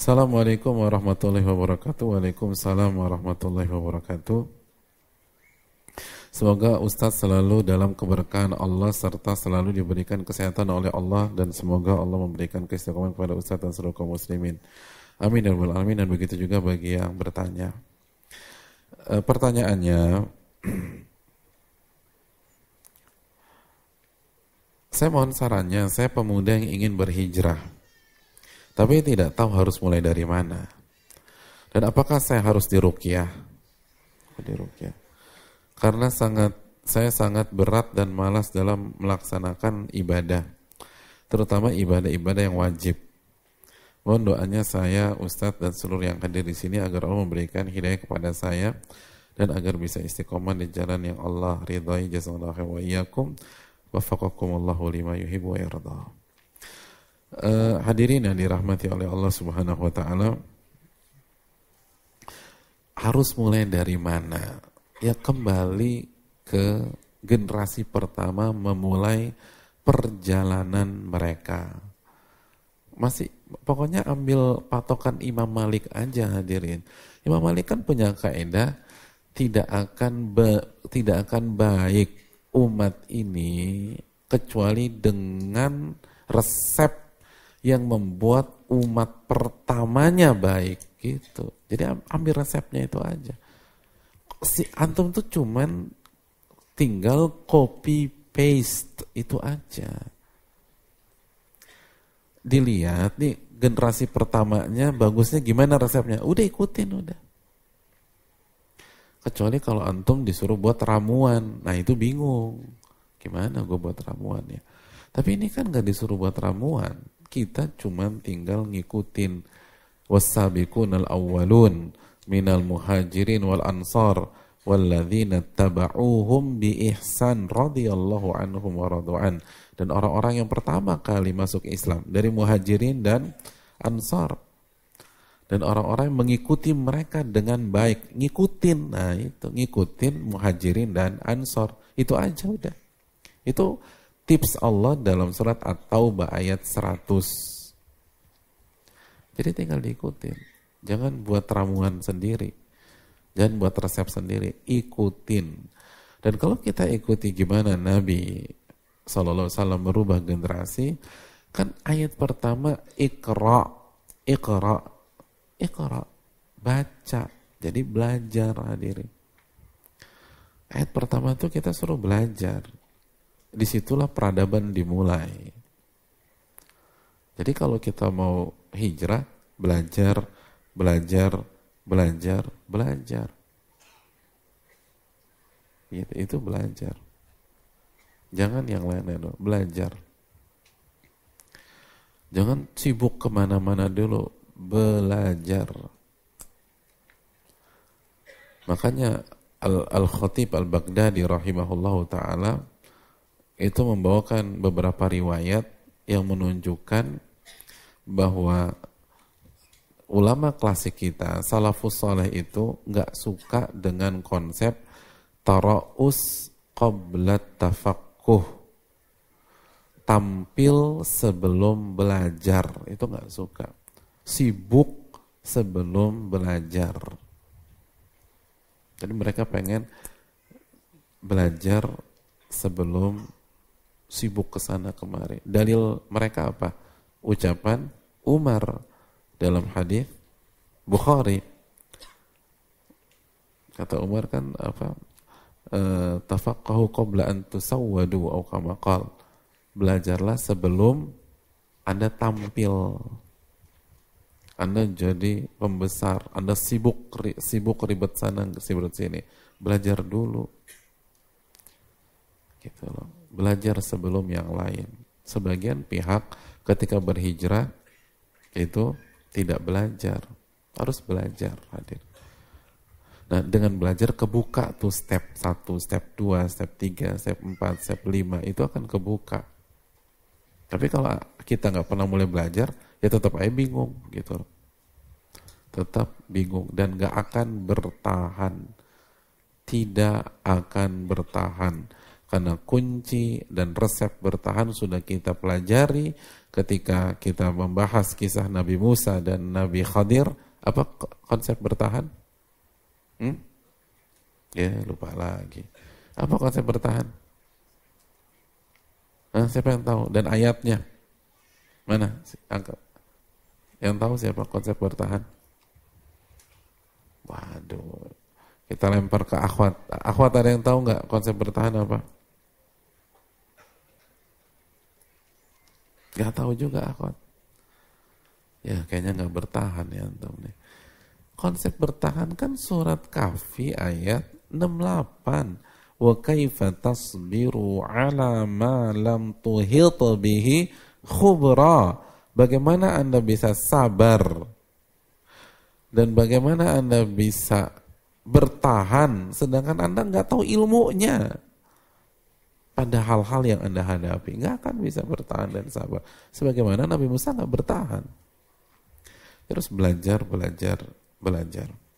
Assalamualaikum warahmatullahi wabarakatuh. Waalaikumsalam warahmatullahi wabarakatuh. Semoga Ustadz selalu dalam keberkahan Allah serta selalu diberikan kesehatan oleh Allah dan semoga Allah memberikan keistiqomah kepada Ustadz dan seluruh kaum muslimin. Amin dan ya rabbal alamin dan begitu juga bagi yang bertanya. E, pertanyaannya, saya mohon sarannya, saya pemuda yang ingin berhijrah tapi tidak tahu harus mulai dari mana. Dan apakah saya harus dirukyah? Dirukyah. Karena sangat saya sangat berat dan malas dalam melaksanakan ibadah. Terutama ibadah-ibadah yang wajib. Mohon doanya saya, Ustadz dan seluruh yang hadir di sini agar Allah memberikan hidayah kepada saya dan agar bisa istiqomah di jalan yang Allah ridhoi. jazakallahu wa iyyakum. Wafaqakumullahu lima yuhibbu wa yardha. Eh, hadirin yang dirahmati oleh Allah Subhanahu wa taala harus mulai dari mana? Ya kembali ke generasi pertama memulai perjalanan mereka. Masih pokoknya ambil patokan Imam Malik aja hadirin. Imam Malik kan punya kaidah tidak akan be, tidak akan baik umat ini kecuali dengan resep yang membuat umat pertamanya baik gitu. Jadi ambil resepnya itu aja. Si antum tuh cuman tinggal copy paste itu aja. Dilihat nih generasi pertamanya bagusnya gimana resepnya? Udah ikutin udah. Kecuali kalau antum disuruh buat ramuan, nah itu bingung. Gimana gue buat ramuan ya? Tapi ini kan gak disuruh buat ramuan kita cuma tinggal ngikutin awalun awwalun al muhajirin wal ansar walladzina taba'uhum bi ihsan radhiyallahu anhum wa radu'an dan orang-orang yang pertama kali masuk Islam dari muhajirin dan ansar dan orang-orang yang mengikuti mereka dengan baik ngikutin nah itu ngikutin muhajirin dan ansor itu aja udah itu tips Allah dalam surat At-Taubah ayat 100. Jadi tinggal diikutin. Jangan buat ramuan sendiri. Jangan buat resep sendiri. Ikutin. Dan kalau kita ikuti gimana Nabi SAW merubah generasi, kan ayat pertama ikra, ikra, ikra, baca. Jadi belajar hadirin. Ayat pertama itu kita suruh belajar disitulah peradaban dimulai. Jadi kalau kita mau hijrah, belajar, belajar, belajar, belajar. Itu, itu belajar. Jangan yang lain-lain belajar. Jangan sibuk kemana-mana dulu, belajar. Makanya Al-Khatib Al-Baghdadi rahimahullahu ta'ala itu membawakan beberapa riwayat yang menunjukkan bahwa ulama klasik kita, salafus soleh itu nggak suka dengan konsep taraus qabla tafakuh tampil sebelum belajar itu nggak suka sibuk sebelum belajar jadi mereka pengen belajar sebelum sibuk ke sana kemari. Dalil mereka apa? Ucapan Umar dalam hadis Bukhari. Kata Umar kan apa? E, Tafaqahu qabla an tusawwadu au kama Belajarlah sebelum Anda tampil. Anda jadi pembesar, Anda sibuk sibuk ribet sana, sibuk sini. Belajar dulu. Gitu loh belajar sebelum yang lain. Sebagian pihak ketika berhijrah itu tidak belajar, harus belajar hadir. Nah, dengan belajar kebuka tuh step 1, step 2, step 3, step 4, step 5 itu akan kebuka. Tapi kalau kita nggak pernah mulai belajar, ya tetap aja bingung gitu. Tetap bingung dan nggak akan bertahan. Tidak akan bertahan karena kunci dan resep bertahan sudah kita pelajari ketika kita membahas kisah Nabi Musa dan Nabi Khadir apa konsep bertahan hmm? ya lupa lagi apa konsep bertahan Nah, siapa yang tahu dan ayatnya mana angkat yang tahu siapa konsep bertahan waduh kita lempar ke akhwat akhwat ada yang tahu nggak konsep bertahan apa Gak tahu juga akhwat. Ya kayaknya gak bertahan ya antum nih. Konsep bertahan kan surat kafi ayat 68. Wa kaifa tasbiru ala ma lam tuhit bihi khubra. Bagaimana Anda bisa sabar dan bagaimana Anda bisa bertahan sedangkan Anda nggak tahu ilmunya. Ada hal-hal yang Anda hadapi. Nggak akan bisa bertahan dan sabar. Sebagaimana Nabi Musa nggak bertahan. Terus belajar, belajar, belajar.